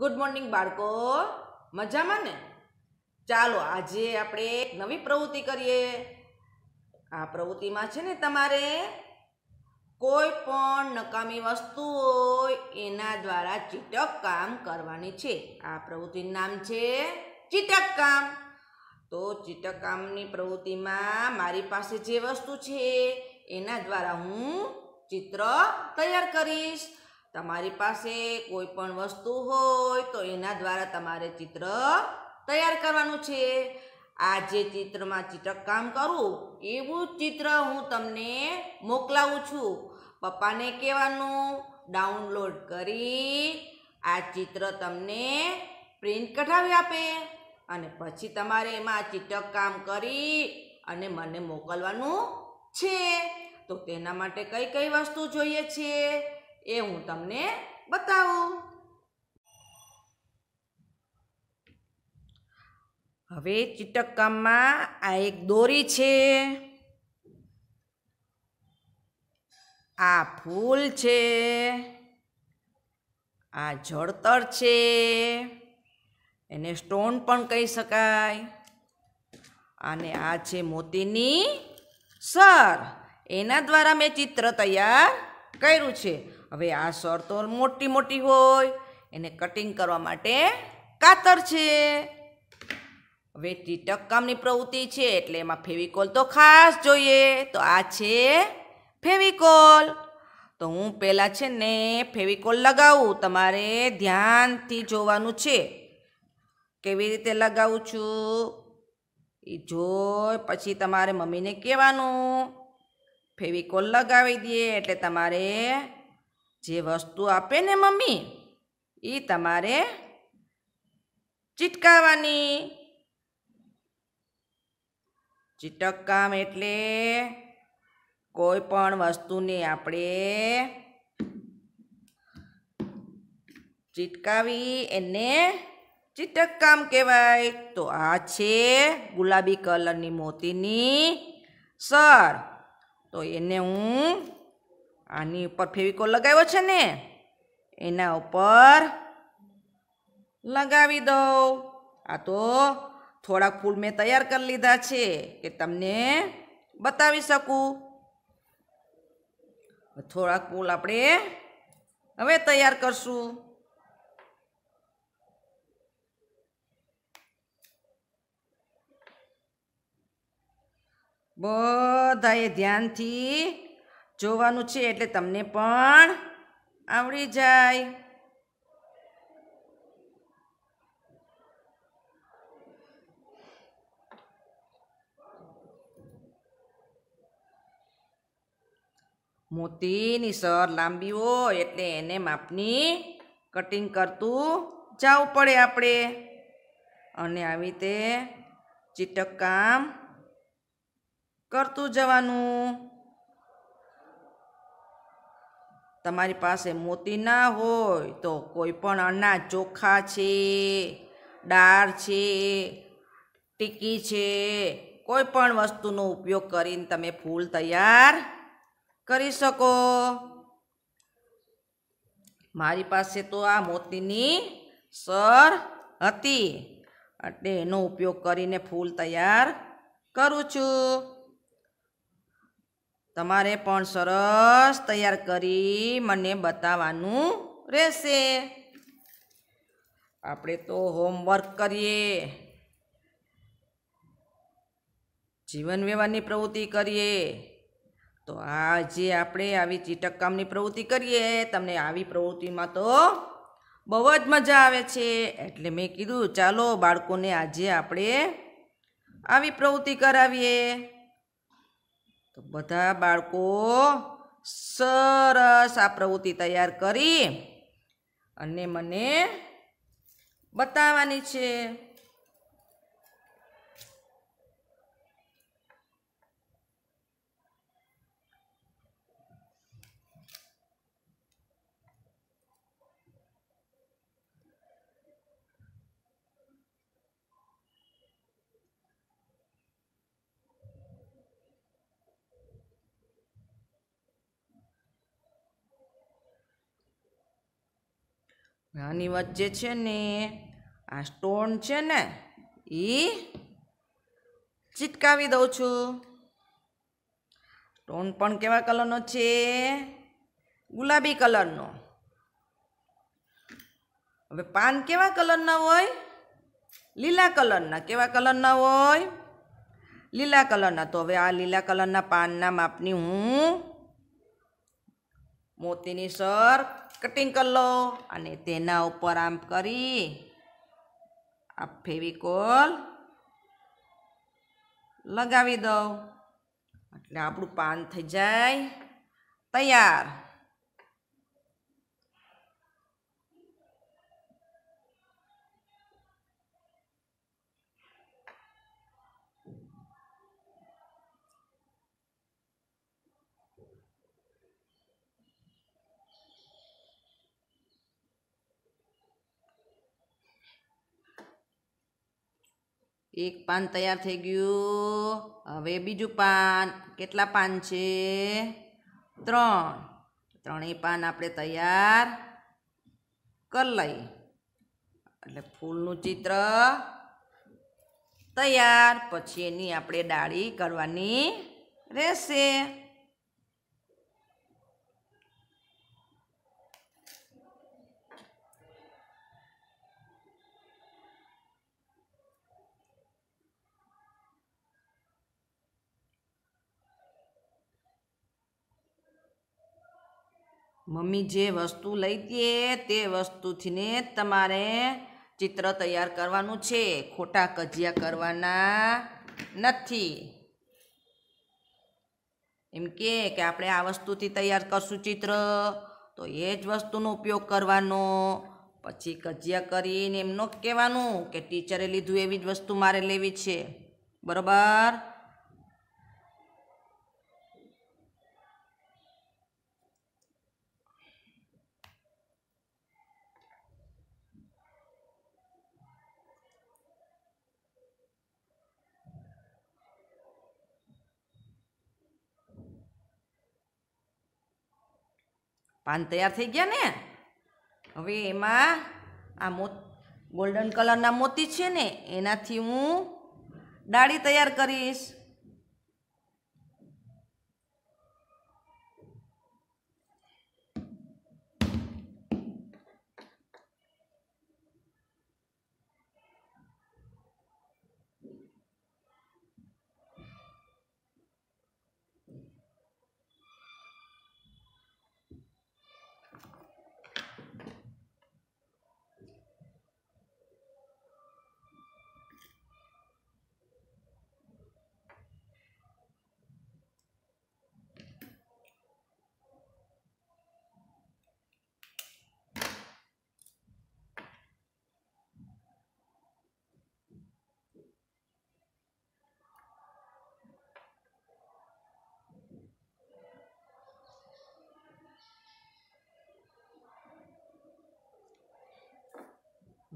good morning બાળકો મજામાં ને ચાલો આજે આપણે એક નવી પ્રવૃત્તિ કરીએ આ પ્રવૃત્તિમાં છે ને તમારે કોઈ પણ નકામી વસ્તુ હોય એના દ્વારા ચીટક કામ કરવાની છે આ પ્રવૃત્તિનું નામ છે ચીટક કામ તો ચીટક કામની પ્રવૃત્તિમાં મારી પાસે જે વસ્તુ છે એના દ્વારા હું ચિત્ર તૈયાર કરીશ તમારી પાસે કોઈ પણ વસ્તુ હોય તો એના દ્વારા તમારે ચિત્ર તૈયાર કરવાનું છે આ જે ચિત્રમાં ચિત્રકામ કરું એવું ચિત્ર હું તમને મોકલાવું છું પપ્પાને કહેવાનું ડાઉનલોડ કરી આ ચિત્ર તમને પ્રિન્ટ કઢાવી આપે અને પછી તમારે એમાં ચિત્રકામ કરી અને મને મોકલવાનું છે તો તેના માટે કઈ કઈ વસ્તુ જોઈએ છે એ હું તમને બતાવું હવે ચીટકકામમાં આ એક દોરી છે આ ફૂલ છે આ જળતર છે એને સ્ટોન પણ કહી શકાય અને આ છે મોતીની સર એના દ્વારા મેં ચિત્ર તૈયાર કર્યું છે હવે આ સર તો મોટી મોટી હોય એને કટિંગ કરવા માટે કાતર છે હવે ટીટક કામની પ્રવૃત્તિ છે એટલે એમાં ફેવિકોલ તો ખાસ જોઈએ તો આ છે ફેવિકોલ તો હું પહેલાં છે ને ફેવિકોલ લગાવું તમારે ધ્યાનથી જોવાનું છે કેવી રીતે લગાવું છું એ જોઈ પછી તમારે મમ્મીને કહેવાનું ફેવિકોલ લગાવી દઈએ એટલે તમારે જે વસ્તુ આપે ને મમ્મી એ તમારે ચીટકાવાની ચીટકામ એટલે કોઈ પણ વસ્તુને આપણે ચીટકાવી એને ચીટકકામ કહેવાય તો આ છે ગુલાબી કલરની મોતીની સર તો એને હું આની ઉપર ફેવિકોલ લગાવ્યો છે ને એના ઉપર લગાવી દઉં આ તો થોડાક ફૂલ મેં તૈયાર કરી લીધા છે કે તમને બતાવી શકું થોડાક ફૂલ આપણે હવે તૈયાર કરશું બધાએ ધ્યાનથી જોવાનું છે એટલે તમને પણ આવડી જાય મોતીની સર લાંબી હોય એટલે એને માપની કટિંગ કરતું જવું પડે આપણે અને આવી રીતે ચીટક કામ કરતું જવાનું તમારી પાસે મોતી ના હોય તો કોઈ પણ અનાજ ચોખા છે દાળ છે ટીકી છે કોઈ પણ વસ્તુનો ઉપયોગ કરીને તમે ફૂલ તૈયાર કરી શકો મારી પાસે તો આ મોતીની સર હતી એટલે એનો ઉપયોગ કરીને ફૂલ તૈયાર કરું છું તમારે પણ સરસ તૈયાર કરી મને બતાવવાનું રહેશે આપણે તો હોમવર્ક કરીએ જીવન વ્યવહારની પ્રવૃત્તિ કરીએ તો આજે આપણે આવી ચીટક કામની પ્રવૃત્તિ કરીએ તમને આવી પ્રવૃત્તિમાં તો બહુ જ મજા આવે છે એટલે મેં કીધું ચાલો બાળકોને આજે આપણે આવી પ્રવૃત્તિ કરાવીએ તો બધા બાળકો સરસ આ પ્રવૃત્તિ તૈયાર કરી અને મને બતાવવાની છે આની વચ્ચે છે ને આ સ્ટોન છે ને એ ચિટકાવી દઉં છું સ્ટોન પણ કેવા કલરનો છે ગુલાબી કલરનો હવે પાન કેવા કલરના હોય લીલા કલરના કેવા કલરના હોય લીલા કલરના તો હવે આ લીલા કલરના પાનના માપની હું મોતીની સર કટિંગ કરી લો અને તેના ઉપર આમ કરી આ ફેવિકોલ લગાવી દઉં એટલે આપણું પાન થઈ જાય તૈયાર એક પાન તૈયાર થઈ ગયું હવે બીજું પાન કેટલા પાન છે ત્રણ ત્રણેય પાન આપણે તૈયાર કરી લઈ એટલે ફૂલનું ચિત્ર તૈયાર પછી એની આપણે ડાળી કરવાની રહેશે મમ્મી જે વસ્તુ લઈ દે તે વસ્તુથીને તમારે ચિત્ર તૈયાર કરવાનું છે ખોટા કજિયા કરવાના નથી એમ કે કે આપણે આ વસ્તુથી તૈયાર કરશું ચિત્ર તો એ જ વસ્તુનો ઉપયોગ કરવાનો પછી કજિયા કરીને એમનો કહેવાનું કે ટીચરે લીધું એવી જ વસ્તુ મારે લેવી છે બરાબર પાન તૈયાર થઈ ગયા ને હવે એમાં આ મોત ગોલ્ડન કલરના મોતી છે ને એનાથી હું ડાળી તૈયાર કરીશ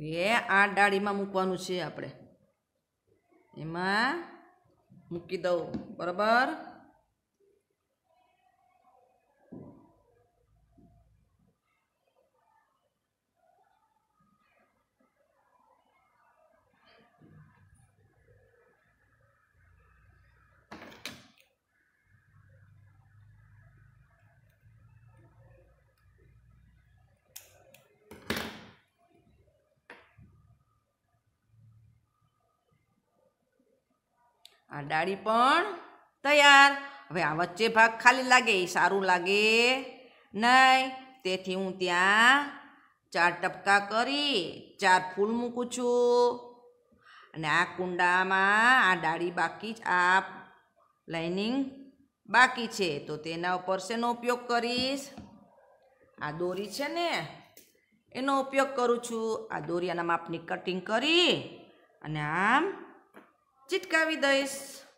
એ આ ડાળીમાં મૂકવાનું છે આપણે એમાં મૂકી દઉં બરાબર આ ડાળી પણ તૈયાર હવે આ વચ્ચે ભાગ ખાલી લાગે એ સારું લાગે નહીં તેથી હું ત્યાં ચાર ટપકા કરી ચાર ફૂલ મૂકું છું અને આ કુંડામાં આ ડાળી બાકી આ લાઇનિંગ બાકી છે તો તેના ઉપર શેનો ઉપયોગ કરીશ આ દોરી છે ને એનો ઉપયોગ કરું છું આ દોરી આના માપની કટિંગ કરી અને આમ Ciekawi to jest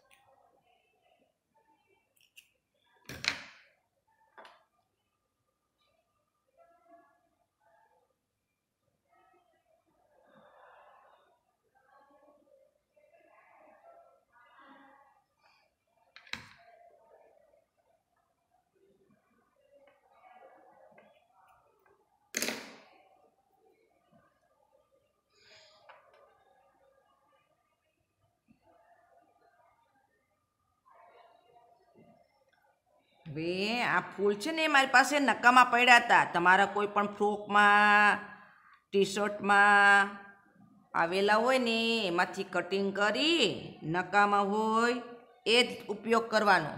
બે આ ફૂલ છે ને મારી પાસે નકામાં પડ્યા હતા તમારા કોઈ પણ ફ્રોકમાં ટી શર્ટમાં આવેલા હોય ને એમાંથી કટિંગ કરી નકામાં હોય એ જ ઉપયોગ કરવાનો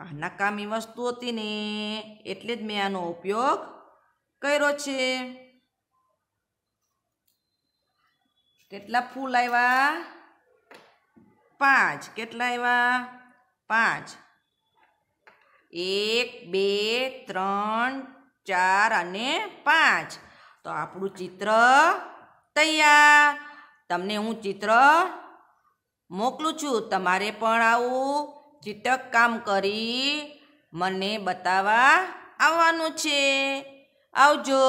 આ નકામી વસ્તુ હતી ને એટલે જ મેં આનો ઉપયોગ કર્યો છે કેટલા ફૂલ આવ્યા પાંચ કેટલા આવ્યા પાંચ એક બે ત્રણ ચાર અને પાંચ તો આપણું ચિત્ર તૈયાર તમને હું ચિત્ર મોકલું છું તમારે પણ આવું ચિત્રક કામ કરી મને બતાવવા આવવાનું છે આવજો